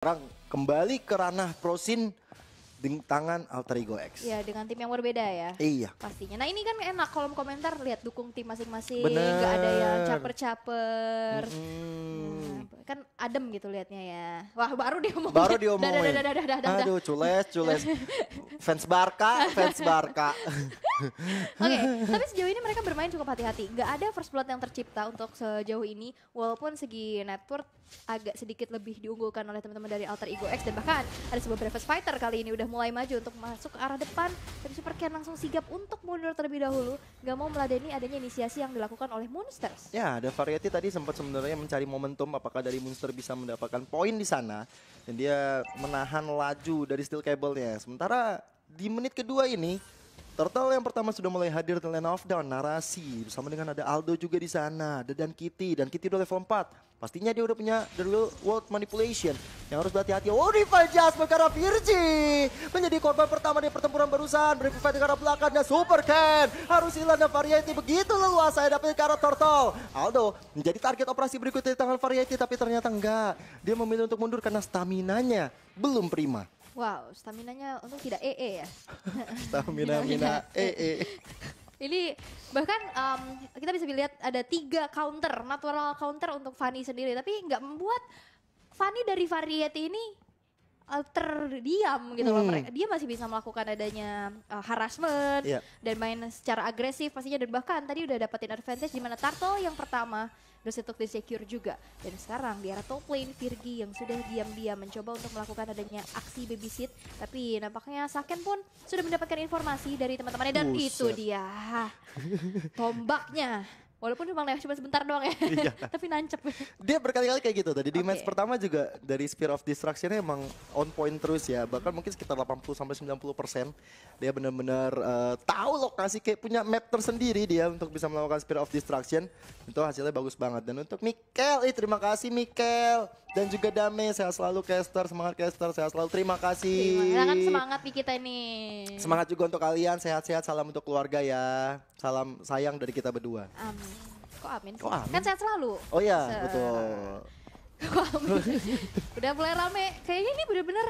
Sekarang kembali ke ranah prosin dengan tangan alter ego X. Iya, dengan tim yang berbeda ya. Iya. Pastinya. Nah ini kan enak kolom komentar lihat dukung tim masing-masing. Gak ada yang caper-caper. Hmm. kan adem gitu liatnya ya. Wah baru diomongin. Baru diomongin. Dada, dada, dada, dada, dada. Aduh cules, cules. fans Barca, fans Barca. Oke, okay, tapi sejauh ini mereka bermain cukup hati-hati. Gak ada first blood yang tercipta untuk sejauh ini. Walaupun segi network agak sedikit lebih diunggulkan oleh teman-teman dari Alter Ego X dan bahkan ada sebuah Breakfast Fighter kali ini udah mulai maju untuk masuk ke arah depan tapi Super Ken langsung sigap untuk mundur terlebih dahulu gak mau meladeni adanya inisiasi yang dilakukan oleh Monsters. Ya ada variety tadi sempat sebenarnya mencari momentum apakah dari Monster bisa mendapatkan poin di sana dan dia menahan laju dari Steel Cable-nya sementara di menit kedua ini Turtle yang pertama sudah mulai hadir di Land of Down, narasi bersama dengan ada Aldo juga di sana, ada dan Kitty, dan Kitty udah level 4 Pastinya dia udah punya The Real World Manipulation. Yang harus berhati-hati. Oh, rival Jasper karena Virgi. Menjadi korban pertama di pertempuran barusan. Berikut fight karena belakangnya Super Ken. Harus dan variety begitu leluasa hadapi karena Turtle. Aldo menjadi target operasi berikutnya di tangan variety. Tapi ternyata enggak. Dia memilih untuk mundur karena stamina nya belum prima. Wow, stamina nya untuk tidak EE e ya. stamina-mina EE. Ini bahkan um, kita bisa lihat ada tiga counter, natural counter untuk Fanny sendiri. Tapi nggak membuat Fanny dari variety ini eh, terdiam gitu loh. Hmm. Dia masih bisa melakukan adanya uh, harassment yeah. dan main secara agresif pastinya dan bahkan tadi udah dapetin advantage di mana Turtle yang pertama Dosen di Secure juga. Dan sekarang di era top lane, Virgi yang sudah diam-diam mencoba untuk melakukan adanya aksi babysit. Tapi nampaknya Saken pun sudah mendapatkan informasi dari teman-temannya dan Buset. itu dia. Tombaknya Walaupun memang cuma sebentar doang ya, iya. tapi nancep. Dia berkali-kali kayak gitu tadi. Di okay. match pertama juga dari Spear of Destruction-nya emang on point terus ya. Bahkan mungkin sekitar 80-90 persen. Dia benar-benar uh, tahu lokasi kayak punya map tersendiri dia untuk bisa melakukan Spear of Destruction. Itu hasilnya bagus banget. Dan untuk Mikel, eh, terima kasih Mikel dan juga Dame Sehat selalu caster, semangat caster, sehat selalu. Terima kasih. Terima kasih. semangat nih kita nih. Semangat juga untuk kalian, sehat-sehat. Salam untuk keluarga ya. Salam sayang dari kita berdua. Amin. Kok amin? Kok amin? Kan sehat selalu. Oh iya, Se betul. Kok amin? Udah mulai rame. Kayaknya ini bener-bener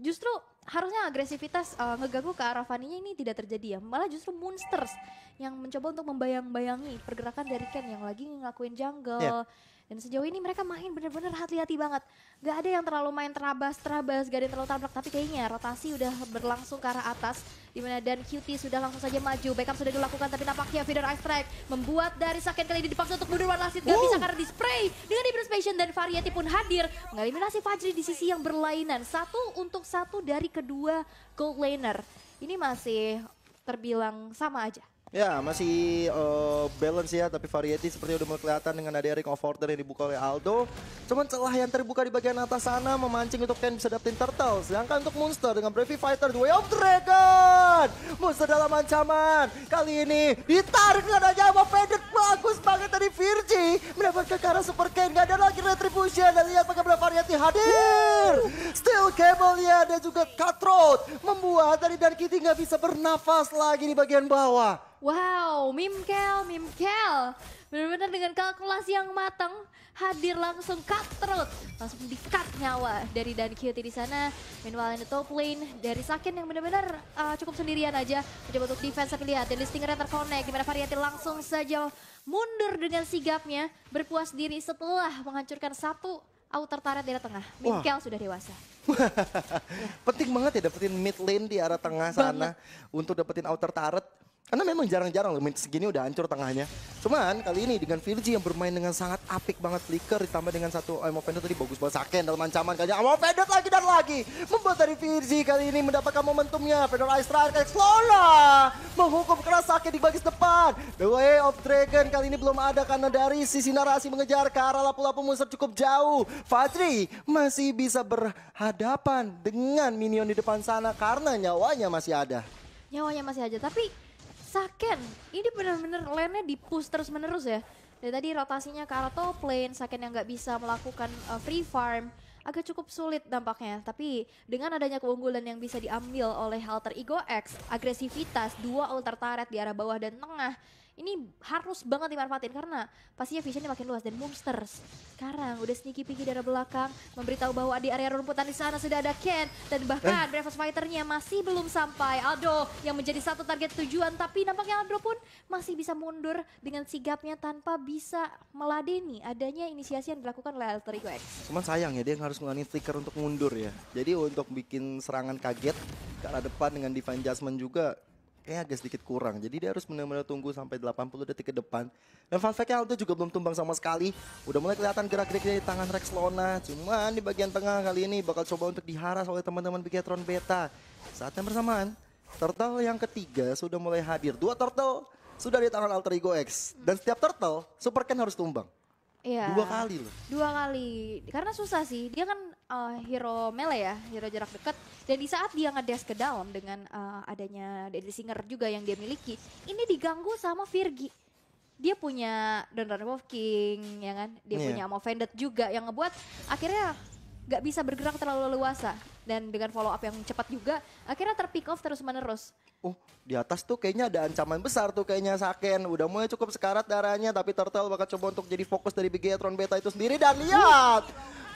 justru harusnya agresivitas uh, ngeganggu ke arah Faninya ini tidak terjadi ya. Malah justru Monsters yang mencoba untuk membayang-bayangi pergerakan dari Ken yang lagi ngelakuin jungle. Yeah. Dan sejauh ini mereka main bener-bener hati-hati banget. Gak ada yang terlalu main terabas-terabas, gak ada yang terlalu tabrak. Tapi kayaknya rotasi udah berlangsung ke arah atas. Dimana dan QT sudah langsung saja maju. Backup sudah dilakukan tapi nampaknya Feeder Ice Strike membuat dari sakit kali ini dipaksa untuk mundur wasit gak bisa karena di spray dengan Ibris Passion dan Variety pun hadir mengeliminasi Fajri di sisi yang berlainan satu untuk satu dari kedua gold laner ini masih terbilang sama aja Ya masih uh, balance ya tapi variety seperti udah mulai kelihatan dengan ada ring of Order yang dibuka oleh Aldo. Cuman celah yang terbuka di bagian atas sana memancing untuk Ken bisa dapetin Turtle. Sedangkan untuk Monster dengan Brave Fighter The Way of Dragon. Monster dalam ancaman. Kali ini ditarik aja sama Fender. Bagus banget dari Virgi. Mendapatkan arah Super Ken. Gak ada lagi Retribution. Dan lihat bagaimana variety hadir. Steel Cable ya dan juga Cutthroat. Membuat dari Dan Kitty gak bisa bernafas lagi di bagian bawah. Wow, Mimkel, Mimkel. Benar-benar dengan kalkulasi yang matang, hadir langsung cut throat. Langsung di-cut nyawa dari Dan Kyoti di sana. Meanwhile in the top lane, dari Sakin yang benar-benar uh, cukup sendirian aja. Mencoba untuk defense, tapi lihat dari Stingernya terkonek. Gimana Variati langsung saja mundur dengan sigapnya. Berpuas diri setelah menghancurkan satu outer turret di arah tengah. Mimkel sudah dewasa. Penting banget ya dapetin mid lane di arah tengah sana. Banget. Untuk dapetin outer turret karena memang jarang-jarang loh, segini udah hancur tengahnya. Cuman kali ini dengan Virgi yang bermain dengan sangat apik banget Flicker ditambah dengan satu Amo eh, Pendot tadi bagus banget Saken dalam ancaman kali Amo ah, Pendot lagi dan lagi. Membuat dari Virgi kali ini mendapatkan momentumnya. Pendot Ice Strike Explorer menghukum keras Saken di bagis depan. The Way of Dragon kali ini belum ada karena dari sisi narasi mengejar ke arah lapu-lapu monster cukup jauh. Fatri masih bisa berhadapan dengan minion di depan sana karena nyawanya masih ada. Nyawanya masih ada tapi Saken ini benar-benar lane-nya di push terus menerus ya. Dari tadi rotasinya ke arah top lane, Saken yang nggak bisa melakukan uh, free farm agak cukup sulit dampaknya. Tapi dengan adanya keunggulan yang bisa diambil oleh Halter Ego X, agresivitas dua ultra turret di arah bawah dan tengah ini harus banget dimanfaatin karena pastinya visionnya makin luas dan monsters sekarang udah sneaky piki dari belakang memberitahu bahwa di area rumputan di sana sudah ada Ken dan bahkan eh. Breakfast Fighternya masih belum sampai Aldo yang menjadi satu target tujuan tapi nampaknya Aldo pun masih bisa mundur dengan sigapnya tanpa bisa meladeni adanya inisiasi yang dilakukan oleh Alter Ego X. Cuman sayang ya dia harus mengalami flicker untuk mundur ya. Jadi untuk bikin serangan kaget ke arah depan dengan Divine Jasmine juga kayak eh, agak sedikit kurang. Jadi dia harus benar-benar tunggu sampai 80 detik ke depan. Dan fun fact Aldo juga belum tumbang sama sekali. Udah mulai kelihatan gerak-geriknya di tangan Rex Lona. Cuman di bagian tengah kali ini bakal coba untuk diharas oleh teman-teman Bigatron Beta. saatnya bersamaan, turtle yang ketiga sudah mulai hadir. Dua turtle sudah di tangan Alter Ego X. Dan setiap turtle, Super Ken harus tumbang. Iya. Dua kali loh. Dua kali. Karena susah sih. Dia kan uh, hero mele ya, hero jarak dekat. Dan di saat dia ngedes ke dalam dengan uh, adanya dari Singer juga yang dia miliki, ini diganggu sama Virgi. Dia punya Don Wolf King, ya kan? Dia yeah. punya Movended juga yang ngebuat akhirnya gak bisa bergerak terlalu leluasa dan dengan follow up yang cepat juga akhirnya terpick off terus menerus. Oh, uh, di atas tuh kayaknya ada ancaman besar tuh kayaknya Saken. Udah mulai cukup sekarat darahnya tapi Turtle bakal coba untuk jadi fokus dari Bigatron Beta itu sendiri dan lihat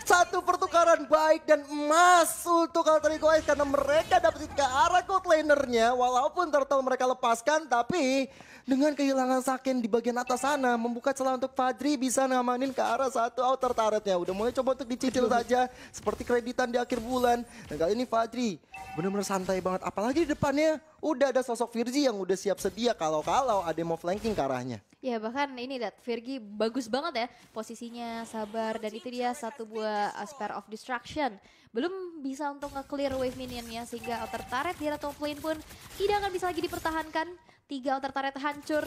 satu pertukaran baik dan emas untuk Alter Ego karena mereka dapetin ke arah kotlinernya walaupun turtle mereka lepaskan tapi dengan kehilangan Saken di bagian atas sana membuka celah untuk Fadri bisa ngamanin ke arah satu outer turretnya. Udah mulai coba untuk dicicil saja seperti kreditan di akhir bulan. Dan kali ini Fadri bener-bener santai banget. Apalagi di depannya udah ada sosok Virgi yang udah siap sedia kalau-kalau ada mau flanking ke arahnya. Ya bahkan ini lihat Virgi bagus banget ya posisinya sabar dan itu dia satu buah spare of destruction. Belum bisa untuk nge-clear wave minionnya sehingga outer turret di top lane pun tidak akan bisa lagi dipertahankan tiga Turret hancur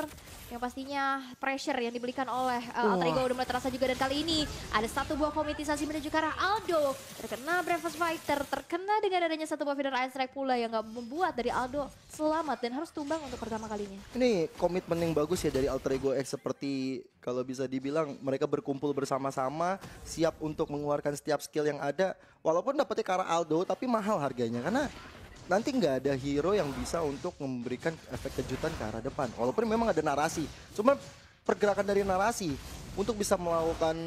yang pastinya pressure yang diberikan oleh uh, Alter Ego udah mulai terasa juga dan kali ini ada satu buah komitisasi menuju ke arah Aldo terkena Breakfast Fighter terkena dengan adanya satu buah feeder Iron Strike pula yang gak membuat dari Aldo selamat dan harus tumbang untuk pertama kalinya ini komitmen yang bagus ya dari Alter Ego X seperti kalau bisa dibilang mereka berkumpul bersama-sama siap untuk mengeluarkan setiap skill yang ada walaupun dapetnya ke arah Aldo tapi mahal harganya karena nanti nggak ada hero yang bisa untuk memberikan efek kejutan ke arah depan. Walaupun memang ada narasi, cuma pergerakan dari narasi untuk bisa melakukan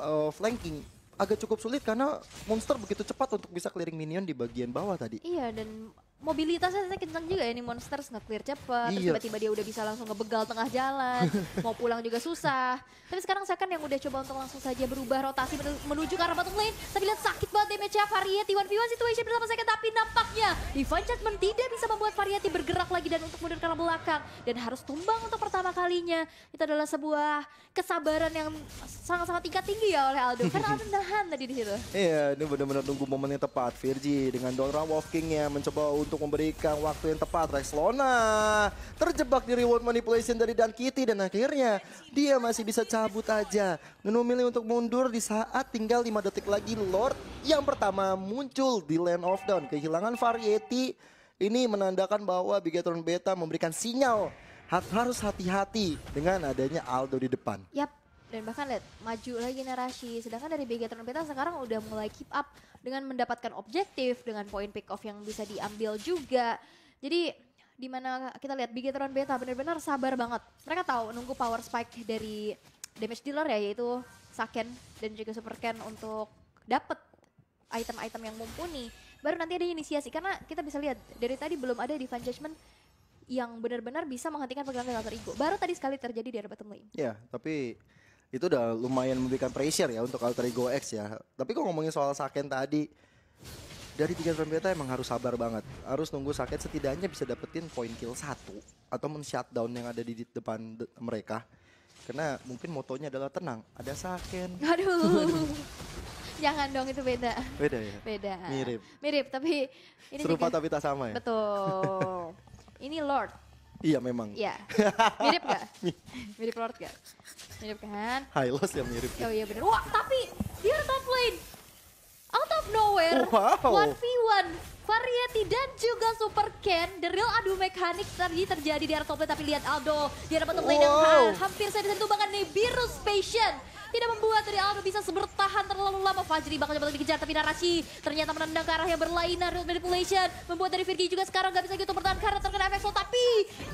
uh, flanking agak cukup sulit karena monster begitu cepat untuk bisa clearing minion di bagian bawah tadi. Iya dan mobilitasnya kencang juga ya nih Monsters nggak clear cepet, iya. tiba-tiba dia udah bisa langsung ngebegal tengah jalan, mau pulang juga susah. Tapi sekarang saya kan yang udah coba untuk langsung saja berubah rotasi menuju ke arah bottom lane, tapi lihat sakit banget damage-nya Variety 1v1 situation bersama saya tapi nampaknya Ivan Chatman tidak bisa membuat Variety bergerak lagi dan untuk mundur ke arah belakang, dan harus tumbang untuk pertama kalinya. Itu adalah sebuah kesabaran yang sangat-sangat tingkat tinggi ya oleh Aldo, karena Aldo nahan tadi di situ. Iya, ini benar-benar nunggu momen yang tepat, Virgi dengan Dora Wolf King-nya mencoba untuk untuk memberikan waktu yang tepat. Rexlona terjebak di reward manipulation dari Dan Kitty dan akhirnya dia masih bisa cabut aja. Dan milih untuk mundur di saat tinggal 5 detik lagi Lord yang pertama muncul di Land of Dawn. Kehilangan variety ini menandakan bahwa Bigatron Beta memberikan sinyal harus hati-hati dengan adanya Aldo di depan. Yap, dan bahkan lihat maju lagi narasi sedangkan dari BG Trompeta sekarang udah mulai keep up dengan mendapatkan objektif dengan poin pick off yang bisa diambil juga jadi dimana kita lihat Big Beta benar-benar sabar banget. Mereka tahu nunggu power spike dari damage dealer ya yaitu Saken dan juga Super untuk dapat item-item yang mumpuni. Baru nanti ada inisiasi karena kita bisa lihat dari tadi belum ada di Judgment yang benar-benar bisa menghentikan pergerakan Alter Ego. Baru tadi sekali terjadi di bottom Temui. Ya, tapi itu udah lumayan memberikan pressure ya untuk alter ego X ya. Tapi kok ngomongin soal Saken tadi dari tiga pembeta emang harus sabar banget. Harus nunggu Saken setidaknya bisa dapetin point kill satu atau men shutdown yang ada di depan de mereka. Karena mungkin motonya adalah tenang, ada Saken. Aduh. Jangan dong itu beda. Beda ya? Beda. Mirip. Mirip tapi ini serupa juga... tapi tak sama ya. Betul. ini Lord Iya memang. Iya. Mirip gak? mirip Lord gak? Mirip kan? high loss yang mirip. Oh iya bener. Wah tapi dia top lane. Out of nowhere, wow. 1v1, Variety dan juga Super Ken. The real adu mekanik tadi terjadi di area top lane. Tapi lihat Aldo, dia dapat top lane yang hampir saya disentuh banget nih. Virus Patient tidak membuat dari Aldo bisa bertahan terlalu lama. Fajri bakal coba dikejar tapi narasi ternyata menendang ke arah yang berlainan Real Manipulation. Membuat dari Virgi juga sekarang nggak bisa gitu bertahan karena terkena efek slow. Tapi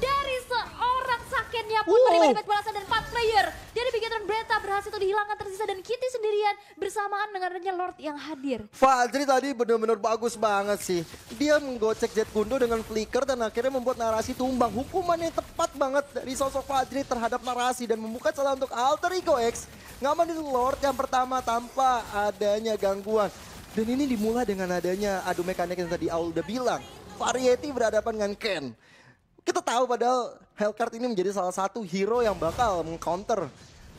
dari seorang sakennya pun wow. menerima balasan dan 4 player. Jadi pikiran Breta berhasil tuh dihilangkan tersisa dan Kitty sendirian bersamaan dengan adanya Lord yang hadir. Fajri tadi benar-benar bagus banget sih. Dia menggocek Jet Kundo dengan flicker dan akhirnya membuat narasi tumbang. Hukumannya tepat banget dari sosok Fajri terhadap narasi dan membuka celah untuk Alter Ego X. Nggak Nama di Lord yang pertama tanpa adanya gangguan. Dan ini dimulai dengan adanya adu mekanik yang tadi Aul udah bilang. Variety berhadapan dengan Ken. Kita tahu padahal Hellcard ini menjadi salah satu hero yang bakal mengcounter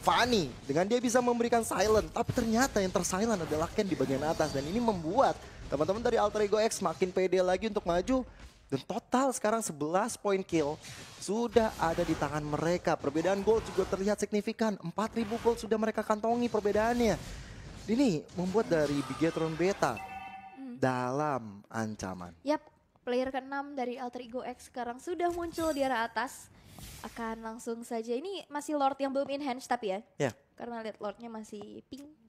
Fanny dengan dia bisa memberikan silent tapi ternyata yang tersilent adalah Ken di bagian atas dan ini membuat teman-teman dari Alter Ego X makin pede lagi untuk maju dan total sekarang 11 poin kill sudah ada di tangan mereka. Perbedaan gol juga terlihat signifikan. 4000 gol sudah mereka kantongi perbedaannya. Ini membuat dari Bigetron Beta hmm. dalam ancaman. Yap, player ke-6 dari Alter Ego X sekarang sudah muncul di arah atas. Akan langsung saja. Ini masih Lord yang belum enhance tapi ya. Ya. Yeah. Karena lihat Lordnya masih pink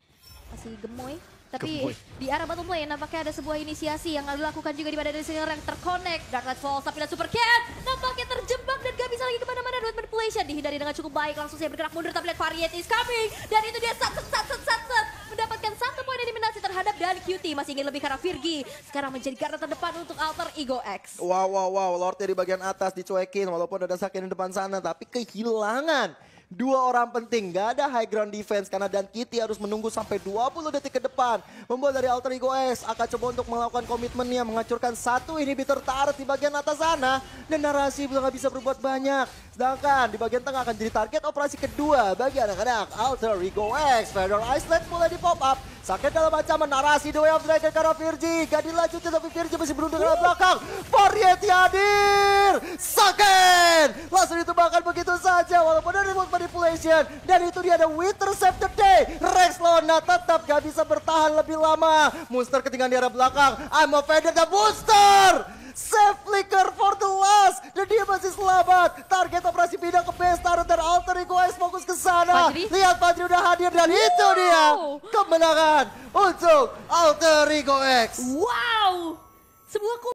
masih gemoy. Tapi gemoy. di arah bottom lane nampaknya ada sebuah inisiasi yang dilakukan juga di mana dari singer yang terkonek. Dark Knight Falls tapi dan Super Cat nampaknya terjebak dan gak bisa lagi kemana-mana. Duet manipulation dihindari dengan cukup baik. Langsung saya bergerak mundur tapi lihat Variety is coming. Dan itu dia sat sat sat sat sat, sat. Mendapatkan satu poin eliminasi terhadap dan QT. Masih ingin lebih karena Virgi. Sekarang menjadi garda terdepan untuk Alter Ego X. Wow wow wow Lord dari bagian atas dicuekin walaupun ada sakit di depan sana tapi kehilangan dua orang penting. Gak ada high ground defense karena Dan Kitty harus menunggu sampai 20 detik ke depan. Membuat dari Alter Ego X akan coba untuk melakukan komitmennya menghancurkan satu inhibitor turret di bagian atas sana. Dan narasi belum bisa berbuat banyak. Sedangkan di bagian tengah akan jadi target operasi kedua bagi anak-anak Alter Ego X. Federal Iceland mulai di pop up Sakit dalam ancaman narasi the way of dragon karena Virgi. Gak dilanjutin tapi Virgi masih beruntung dari belakang. Variety hadir. Sakit. Langsung ditumbangkan begitu saja walaupun ada remote manipulation. Dan itu dia ada Winter Save the Day. Rex Lona tetap gak bisa bertahan lebih lama. Monster ketinggalan di arah belakang. I'm offended the booster. Save Flicker for the last. Dan dia masih selamat. Target operasi pindah ke base. Taruh dan Alter Ego Ice fokus ke sana. Lihat Padri udah hadir dan wow. itu dia. Kemenangan untuk Alter Ego X. Wow. Sebuah